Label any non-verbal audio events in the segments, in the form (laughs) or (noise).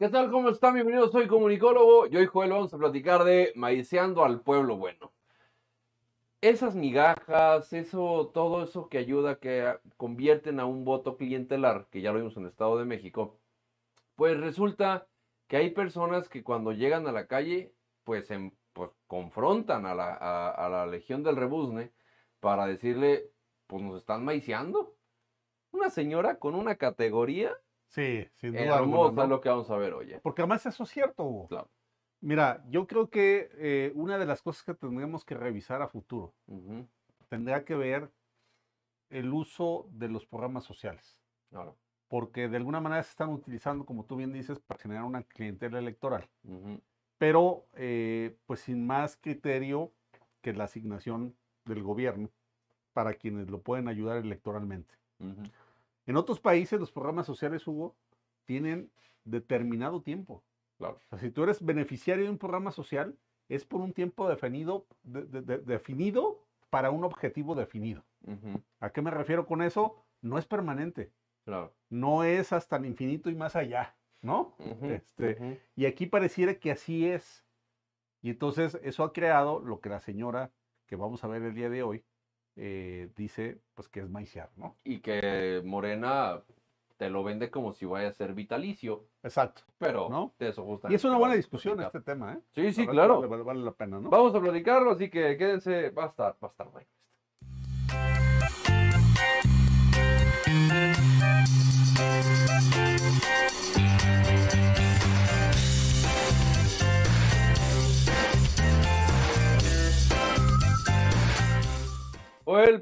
¿Qué tal? ¿Cómo están? Bienvenidos, soy comunicólogo y hoy Joel vamos a platicar de Maiceando al Pueblo Bueno. Esas migajas, eso, todo eso que ayuda, que convierten a un voto clientelar, que ya lo vimos en el Estado de México, pues resulta que hay personas que cuando llegan a la calle, pues, en, pues, confrontan a la, a, la Legión del rebusne para decirle, pues nos están maiceando Una señora con una categoría Sí, sin eh, duda. es lo que vamos a ver hoy. Porque además eso es cierto, Claro. Mira, yo creo que eh, una de las cosas que tendremos que revisar a futuro tendría tendrá que ver el uso de los programas sociales. Claro. Porque de alguna manera se están utilizando, como tú bien dices, para generar una clientela electoral. Pero, eh, pues sin más criterio que la asignación del gobierno para quienes lo pueden ayudar electoralmente. En otros países los programas sociales, Hugo, tienen determinado tiempo. Claro. si tú eres beneficiario de un programa social, es por un tiempo definido, definido para un objetivo definido. ¿A qué me refiero con eso? No es permanente. Claro. No es hasta el infinito y más allá, ¿no? Este, y aquí pareciera que así es. Y entonces eso ha creado lo que la señora que vamos a ver el día de hoy eh, dice pues que es maiciar, ¿no? Y que Morena te lo vende como si vaya a ser vitalicio. Exacto. Pero ¿no? de eso gusta. Y es una buena discusión este tema, ¿eh? Sí, sí, claro. la pena, ¿no? Vamos a platicarlo, así que quédense, va a estar, va a estar bueno.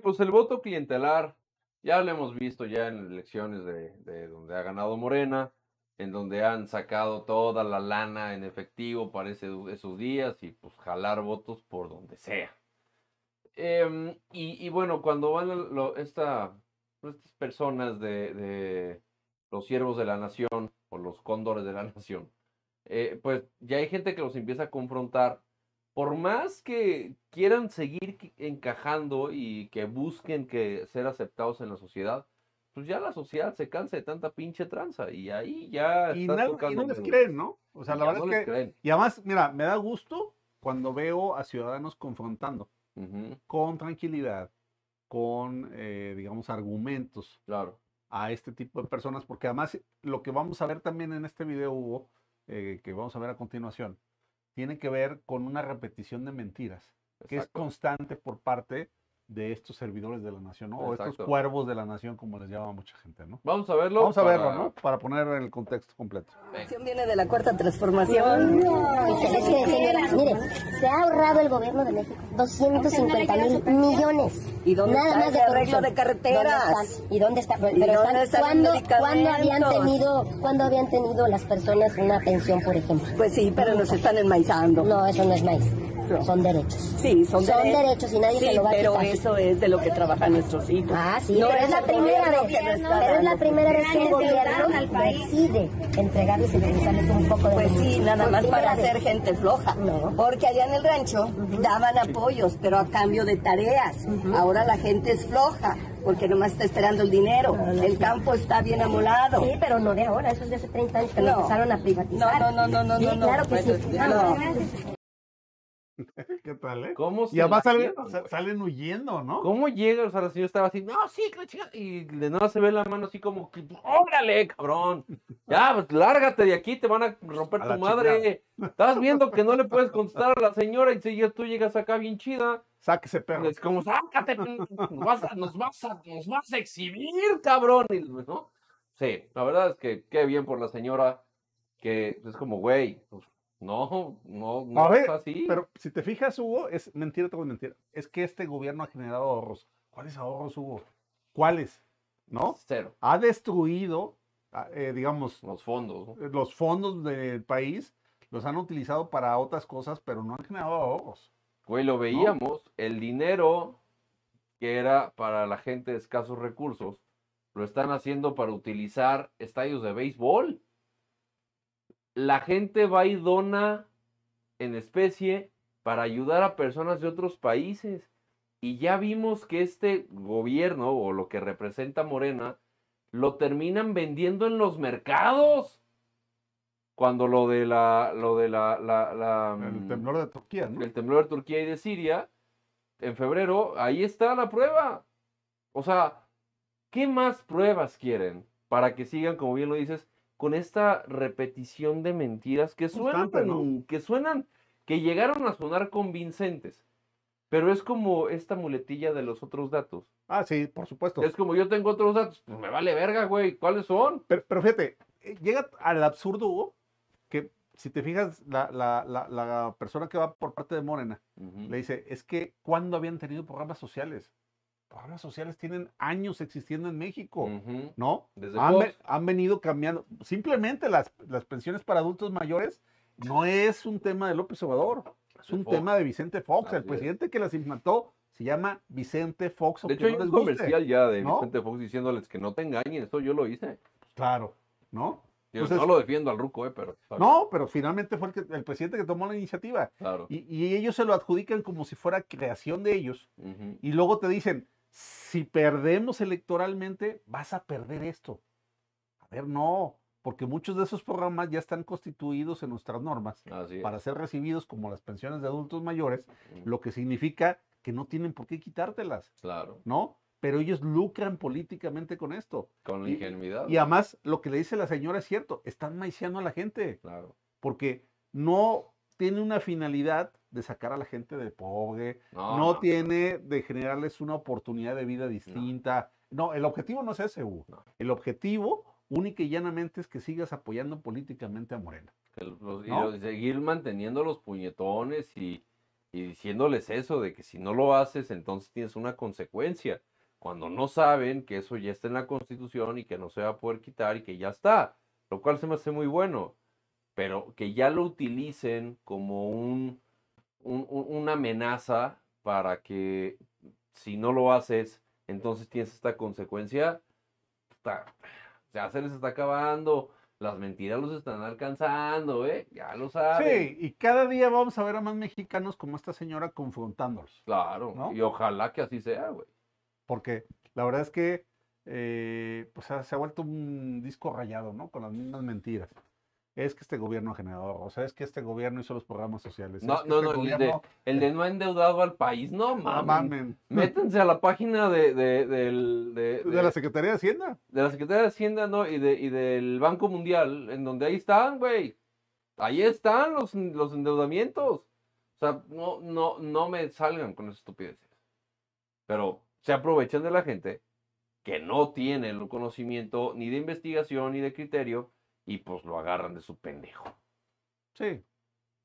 pues el voto clientelar, ya lo hemos visto ya en elecciones de, donde ha ganado Morena, en donde han sacado toda la lana en efectivo para esos días y pues jalar votos por donde sea. Em, y, bueno, cuando van estas personas de, los siervos de la nación o los cóndores de la (laughs) nación, eh, pues ya hay gente que los empieza a confrontar por más que quieran seguir encajando y que busquen que ser aceptados en la sociedad, pues ya la sociedad se cansa de tanta pinche tranza y ahí ya y, está y no les creen, ¿no? O sea, la verdad es que y además, mira, me da gusto cuando veo a ciudadanos confrontando con tranquilidad, con eh, digamos argumentos, claro, a este tipo de personas, porque además lo que vamos a ver también en este video Hugo, eh, que vamos a ver a continuación, tiene que ver con una repetición de mentiras, que es constante por parte de estos servidores de la nación, O estos cuervos de la nación, como les llama mucha gente, ¿no? Vamos a verlo. Vamos a verlo, ¿no? Para poner el contexto completo. La nación viene de la cuarta transformación. se ha ahorrado el gobierno de México 250 mil millones. ¿Y dónde Nada está más de arreglo de carreteras? ¿Dónde ¿Y dónde está? Pero ¿Y dónde están? ¿cuándo, habían tenido, ¿Cuándo habían tenido las personas una pensión, por ejemplo? Pues sí, pero nos están enmaizando. No, eso no es maíz. Son derechos. Sí, son, son derechos. y nadie se lo va a pero eso es de lo que trabajan nuestros hijos. Ah, sí, pero, es la primera vez, pero es la primera vez que el gobierno al país. decide entregarles y regresarles un poco de Pues sí, nada más para hacer gente floja. Porque allá en el rancho daban apoyos, pero a cambio de tareas. Ahora la gente es floja porque nomás está esperando el dinero. Ah, el campo está bien amolado. Sí, pero no de ahora, eso es de hace 30 años que lo empezaron a privatizar. No, no, no, no, no. Sí, claro que sí. (laughs) ¿Qué tal, eh? ¿Cómo y además salen, salen, huyendo, ¿no? ¿Cómo llega? O sea, la señora estaba así, no, sí, que Y de nada se ve la mano así como, pues, órale, cabrón. (laughs) Ya, pues lárgate de aquí, te van a romper tu madre. Estás viendo que no le (laughs) puedes contestar a la señora y si tú llegas acá bien chida. Sáquese, perro. Es como, sácate, nos vas a, nos vas a, nos vas a exhibir, cabrón. ¿no? Sí, la verdad es que qué bien por la señora, que es como, güey, pues, no, no, no es así. Pero si te fijas, Hugo, es mentira todo mentira. Es que este gobierno ha generado ahorros. ¿Cuáles ahorros, Hugo? ¿Cuáles? ¿No? Cero. Ha destruido, ah, eh, digamos. Los fondos. Eh, los fondos del país los han utilizado para otras cosas, pero no han generado ahorros. Güey, lo veíamos. El dinero que era para la gente de escasos recursos, lo están haciendo para utilizar estadios de béisbol la gente va y dona en especie para ayudar a personas de otros países. Y ya vimos que este gobierno o lo que representa Morena lo terminan vendiendo en los mercados. Cuando lo de la, lo de el mm, temblor de Turquía, ¿no? El temblor de Turquía y de Siria en febrero, ahí está la prueba. O sea, ¿qué más pruebas quieren para que sigan, como bien lo dices, con esta repetición de mentiras que suenan, que llegaron a sonar convincentes. Pero es como esta muletilla de los otros datos. Ah, sí, por supuesto. Es como yo tengo otros datos, pues me vale verga, güey, ¿cuáles son? Pero, fíjate, eh, llega al absurdo, que si te fijas, la, la, persona que va por parte de Morena le dice, es que cuando habían tenido programas sociales? obras sociales tienen años existiendo en México, ¿no? han, han, venido cambiando. Simplemente las, las, pensiones para adultos mayores no es un tema de López Obrador, es un tema de Vicente Fox. el presidente que las implantó se llama Vicente Fox. De hecho, un comercial ya de Vicente Fox diciéndoles que no te engañen, esto yo lo hice. Claro, ¿no? Yo no lo defiendo al Ruco, eh, pero. No, pero finalmente fue el, presidente que tomó la iniciativa. Claro. Y, ellos se lo adjudican como si fuera creación de ellos. Y luego te dicen, si perdemos electoralmente, vas a perder esto. A ver, no, porque muchos de esos programas ya están constituidos en nuestras normas para ser recibidos como las pensiones de adultos mayores, lo que significa que no tienen por qué quitártelas. Claro. ¿No? Pero ellos lucran políticamente con esto. Con ingenuidad. Y, además, lo que le dice la señora es cierto, están maiciando a la gente. Claro. Porque no tiene una finalidad de sacar a la gente de pobre, no, tiene de generarles una oportunidad de vida distinta. No, el objetivo no es ese, Hugo. El objetivo única y llanamente es que sigas apoyando políticamente a Morena. y seguir manteniendo los puñetones y diciéndoles eso, de que si no lo haces, entonces tienes una consecuencia. Cuando no saben que eso ya está en la Constitución y que no se va a poder quitar y que ya está, lo cual se me hace muy bueno, pero que ya lo utilicen como un una amenaza para que si no lo haces, entonces tienes esta consecuencia. ya se les está acabando, las mentiras los están alcanzando, ¿eh? Ya lo saben. Sí, y cada día vamos a ver a más mexicanos como esta señora confrontándolos. Claro, y ojalá que así sea, güey. Porque la verdad es que eh, pues, se ha vuelto un disco rayado, ¿no? Con las mismas mentiras es que este gobierno ha generado... o sea, es que este gobierno hizo los programas sociales. No, no, este no, el, de, no ha endeudado al país, no ah, mames. (laughs) Métanse a la página de, de, la Secretaría de Hacienda. De la Secretaría de Hacienda, no, y, de, del Banco Mundial, en donde ahí están, güey. Ahí están los, los endeudamientos. O sea, no, no, no me salgan con esas estupideces. Pero se aprovechan de la gente que no tiene el conocimiento ni de investigación ni de criterio y pues lo agarran de su pendejo. Sí.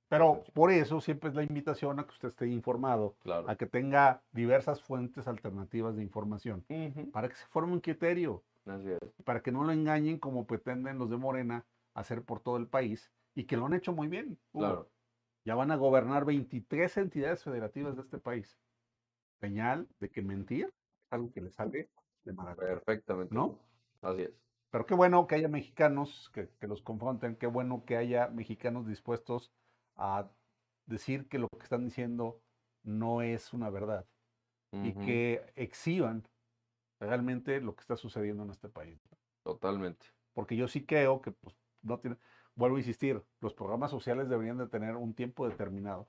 Pero por eso siempre es la invitación a que usted esté informado, a que tenga diversas fuentes alternativas de información, para que se forme un criterio, Así para que no lo engañen como pretenden los de Morena hacer por todo el país y que lo han hecho muy bien. Uh, claro. Ya van a gobernar 23 entidades federativas de este país. Señal de que mentir es algo que le sale de maravilla. Perfectamente. ¿No? Así es. Pero qué bueno que haya mexicanos que, los confronten, qué bueno que haya mexicanos dispuestos a decir que lo que están diciendo no es una verdad y que exhiban realmente lo que está sucediendo en este país. Totalmente. Porque yo sí creo que pues, no tiene, vuelvo a insistir, los programas sociales deberían de tener un tiempo determinado,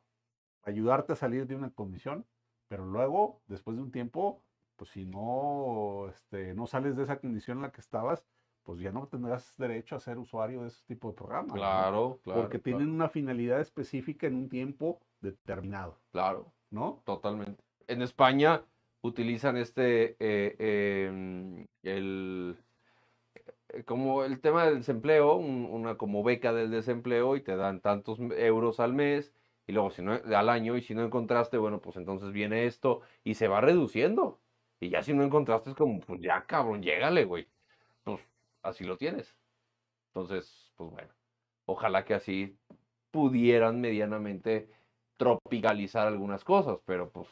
ayudarte a salir de una condición, pero luego, después de un tiempo, pues si no, este, no sales de esa condición en la que estabas, pues ya no tendrás derecho a ser usuario de ese tipo de programa Claro, claro. Porque tienen una finalidad específica en un tiempo determinado. Claro. ¿No? Totalmente. En España utilizan este, eh, em, el, eh, como el tema del desempleo, una como beca del desempleo y te dan tantos euros al mes y luego si no, al año y si no encontraste, bueno, pues entonces viene esto y se va reduciendo. Y ya si no encontraste es como, pues ya cabrón, llégale, güey así lo tienes. Entonces, pues bueno, ojalá que así pudieran medianamente tropicalizar algunas cosas, pero pues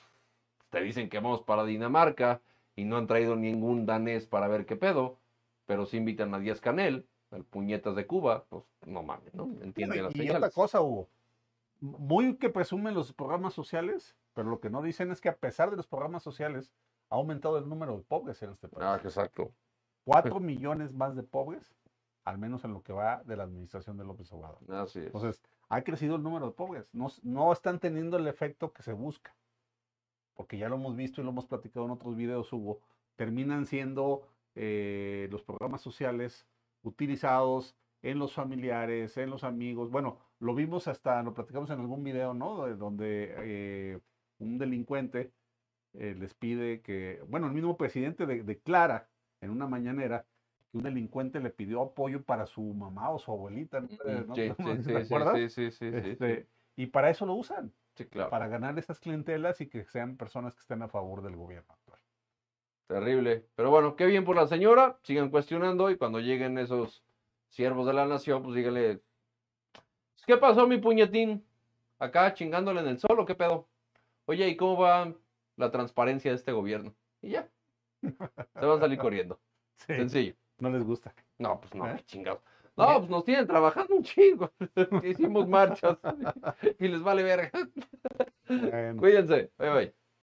te dicen que vamos para Dinamarca y no han traído ningún danés para ver qué pedo, pero si invitan a Díaz Canel, al puñetas de Cuba, pues no mames, ¿no? Entienden las señales. y otra cosa, Hugo, muy que presumen los programas sociales, pero lo que no dicen es que a pesar de los programas sociales, ha aumentado el número de pobres en este país. Ah, exacto. 4 millones más de pobres, al menos en lo que va de la administración de López Obrador. Así es. Entonces, ha crecido el número de pobres. No, están teniendo el efecto que se busca. Porque ya lo hemos visto y lo hemos platicado en otros videos, hubo Terminan siendo eh, los programas sociales utilizados en los familiares, en los amigos. Bueno, lo vimos hasta, lo platicamos en algún video, ¿no? donde eh, un delincuente eh, les pide que, bueno, el mismo presidente declara en una mañanera que un delincuente le pidió apoyo para su mamá o su abuelita, Sí, y para eso lo usan. Para ganar esas clientelas y que sean personas que estén a favor del gobierno actual. Terrible. Pero bueno, qué bien por la señora. Sigan cuestionando y cuando lleguen esos siervos de la nación, pues díganle, pues, ¿qué pasó mi puñetín? Acá chingándole en el sol o qué pedo. Oye, ¿y cómo va la transparencia de este gobierno? Y ya, se va a salir corriendo. (laughs) Sencillo. No les gusta. No, pues no, ¿Eh? chingados. No, pues nos tienen trabajando un chingo. (laughs) Hicimos marchas (laughs) y les vale verga. Cuídense. Bye, bye.